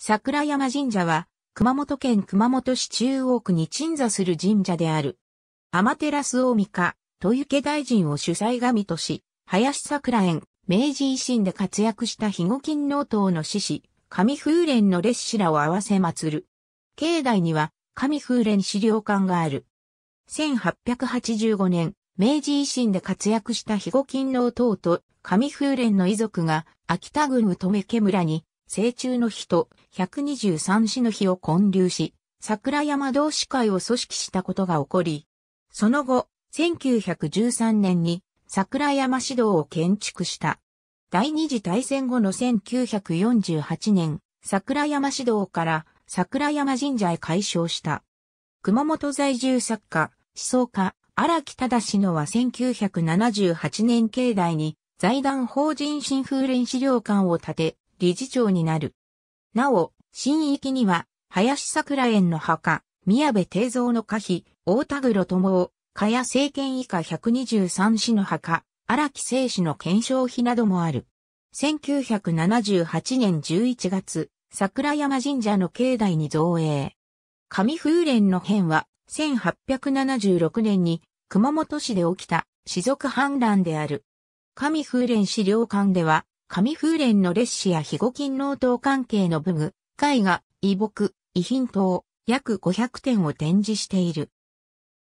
桜山神社は、熊本県熊本市中央区に鎮座する神社である。天照大御か、豊池大臣を主催神とし、林桜園、明治維新で活躍した肥後勤納党の志士、上風連の烈士らを合わせ祀る。境内には、上風連資料館がある。1885年、明治維新で活躍した肥後勤納党と上風連の遺族が、秋田郡宇留家村に、成虫の日と123死の日を混流し、桜山同志会を組織したことが起こり、その後、1913年に桜山指導を建築した。第二次大戦後の1948年、桜山指導から桜山神社へ改称した。熊本在住作家、思想家、荒木忠のは1978年境内に財団法人新風連資料館を建て、理事長になる。なお、新域には、林桜園の墓、宮部定蔵の歌碑、大田黒友を、加谷政権以下123市の墓、荒木聖氏の検証碑などもある。1978年11月、桜山神社の境内に造営。上風連の変は、1876年に熊本市で起きた、士族反乱である。上風連資料館では、紙風蓮の列紙や肥後金納刀関係の武具、絵画、遺木、遺品等、約500点を展示している。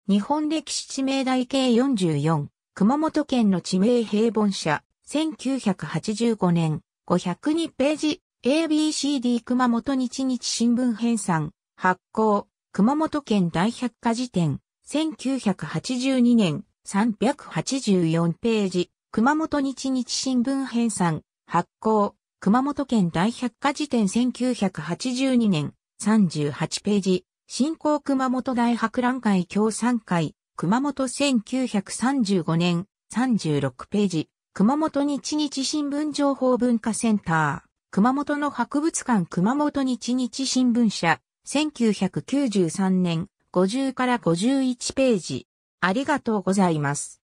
日本歴史地名台計44、熊本県の地名平凡社、1985年、502ページ、ABCD 熊本日日新聞編纂、発行、熊本県大百科事典、1982年、384ページ、熊本日日新聞編纂、発行、熊本県大百科事典1982年、38ページ、新興熊本大博覧会協賛会、熊本1935年、36ページ、熊本日日新聞情報文化センター、熊本の博物館熊本日日新聞社、1993年、50から51ページ。ありがとうございます。